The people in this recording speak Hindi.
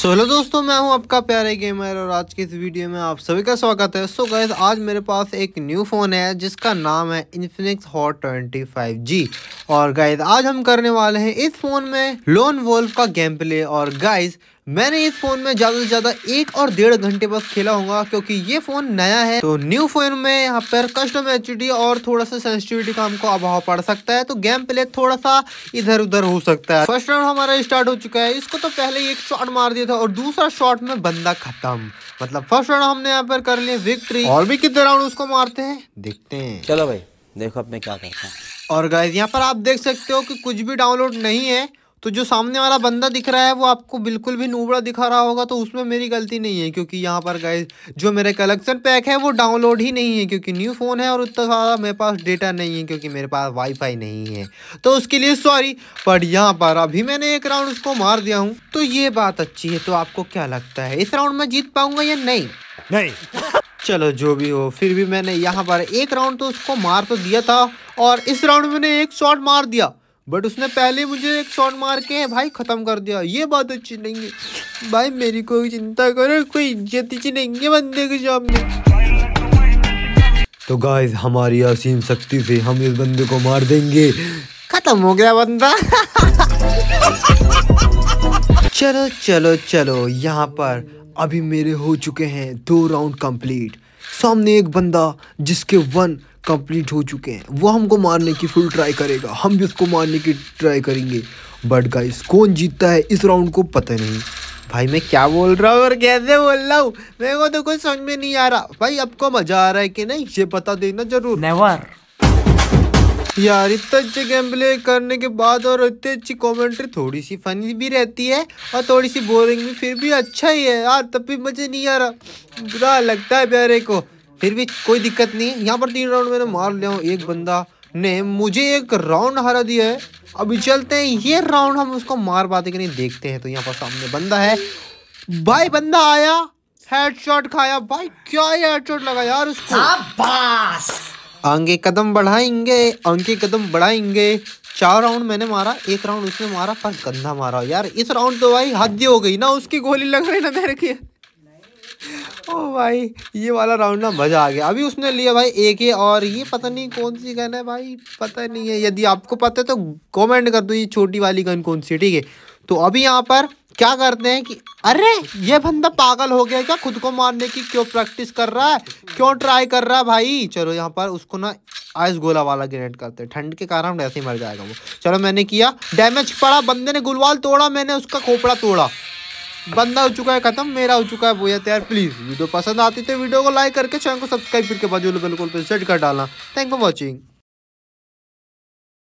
सो हेलो दोस्तों मैं हूं आपका प्यारे गेमर और आज की इस वीडियो में आप सभी का स्वागत है सो so, गैस आज मेरे पास एक न्यू फ़ोन है जिसका नाम है Infinix hot twenty five G और गाइज आज हम करने वाले हैं इस फ़ोन में लोन वोल्फ का गेम प्ले और गाइज मैंने इस फ़ोन में ज़्यादा से ज़्यादा एक और डेढ़ घंटे बस खेला होगा क्योंकि ये फ़ोन नया है तो न्यू फ़ोन में यहाँ पर कस्टम एच और थोड़ा सा सेंसिटिविटी का हमको अभाव पड़ सकता है तो गेम प्ले थोड़ा सा इधर उधर हो सकता है फर्स्ट राउंड हमारा स्टार्ट हो चुका है इसको तो पहले एक शॉट मार दिया था और दूसरा शॉट में बंदा खत्म मतलब फर्स्ट राउंड हमने यहाँ पर कर लिया विक्ट्री और भी कितने राउंड उसको मारते हैं देखते हैं चलो भाई देखो अब मैं क्या करता हूँ और गाइज यहाँ पर आप देख सकते हो कि कुछ भी डाउनलोड नहीं है तो जो सामने वाला बंदा दिख रहा है वो आपको बिल्कुल भी नूबड़ा दिखा रहा होगा तो उसमें मेरी गलती नहीं है क्योंकि यहाँ पर गाइज जो मेरे कलेक्शन पैक है वो डाउनलोड ही नहीं है क्योंकि न्यू फ़ोन है और उतना सारा मेरे पास डेटा नहीं है क्योंकि मेरे पास वाईफाई नहीं है तो उसके लिए सॉरी बट यहाँ पर अभी मैंने एक राउंड उसको मार दिया हूँ तो ये बात अच्छी है तो आपको क्या लगता है इस राउंड में जीत पाऊँगा या नहीं नहीं चलो जो भी हो फिर भी मैंने यहाँ पर एक राउंड तो उसको मार तो दिया था और इस राउंड में मैंने एक शॉट मार दिया बट उसने पहले मुझे एक शॉट मार के भाई ख़त्म कर दिया ये बात अच्छी नहीं है भाई मेरी कोई चिंता करो कोई इज्जत ही नहीं है बंदे के सामने तो गाइस हमारी असीम शक्ति से हम इस बंदे को मार देंगे खत्म हो गया बंदा चलो चलो चलो यहाँ पर अभी मेरे हो चुके हैं दो राउंड कंप्लीट सामने एक बंदा जिसके वन कंप्लीट हो चुके हैं वो हमको मारने की फुल ट्राई करेगा हम भी उसको मारने की ट्राई करेंगे बट गाइस कौन जीतता है इस राउंड को पता नहीं भाई मैं क्या बोल रहा हूँ और कैसे बोल रहा हूँ मेरे को तो कुछ समझ में नहीं आ रहा भाई आपको मजा आ रहा है कि नहीं ये पता देना जरूर नेवर यार इतना अच्छे गेम प्ले करने के बाद और इतनी अच्छी कमेंट्री थोड़ी सी फनी भी रहती है और थोड़ी सी बोरिंग भी फिर भी अच्छा ही है यार तब भी मज़े नहीं आ रहा बुरा लगता है प्यारे को फिर भी कोई दिक्कत नहीं है यहाँ पर तीन राउंड मैंने मार लिया हूँ एक बंदा ने मुझे एक राउंड हरा दिया है अभी चलते हैं ये राउंड हम उसको मार पाते कि नहीं देखते हैं तो यहाँ पर सामने बंदा है भाई बंदा आया हेडशॉट खाया भाई क्या हेडशॉट लगा यार उसको आगे कदम बढ़ाएंगे आगे कदम बढ़ाएंगे चार राउंड मैंने मारा एक राउंड उसने मारा पर गंदा मारा यार इस राउंड तो भाई हद हो गई ना उसकी गोली लग रही ना मेरे की ओ भाई ये वाला राउंड ना मज़ा आ गया अभी उसने लिया भाई एक ही और ये पता नहीं कौन सी गन है भाई पता नहीं है यदि आपको पता है तो कमेंट कर दो ये छोटी वाली गन कौन सी ठीक है तो अभी यहाँ पर क्या करते हैं कि अरे ये बंदा पागल हो गया क्या खुद को मारने की क्यों प्रैक्टिस कर रहा है क्यों ट्राई कर रहा है भाई चलो यहाँ पर उसको ना आइस गोला वाला ग्रेनेड करते हैं ठंड के कारण ऐसे ही मर जाएगा वो चलो मैंने किया डैमेज पड़ा बंदे ने गुलवाल तोड़ा मैंने उसका खोपड़ा तोड़ा बंदा हो चुका है खत्म मेरा हो चुका है बोयत यार प्लीज़ वीडियो पसंद आती तो वीडियो को लाइक करके चैनल को सब्सक्राइब करके बाजू बिल्कुल सेट कर डालना थैंक फॉर वॉचिंग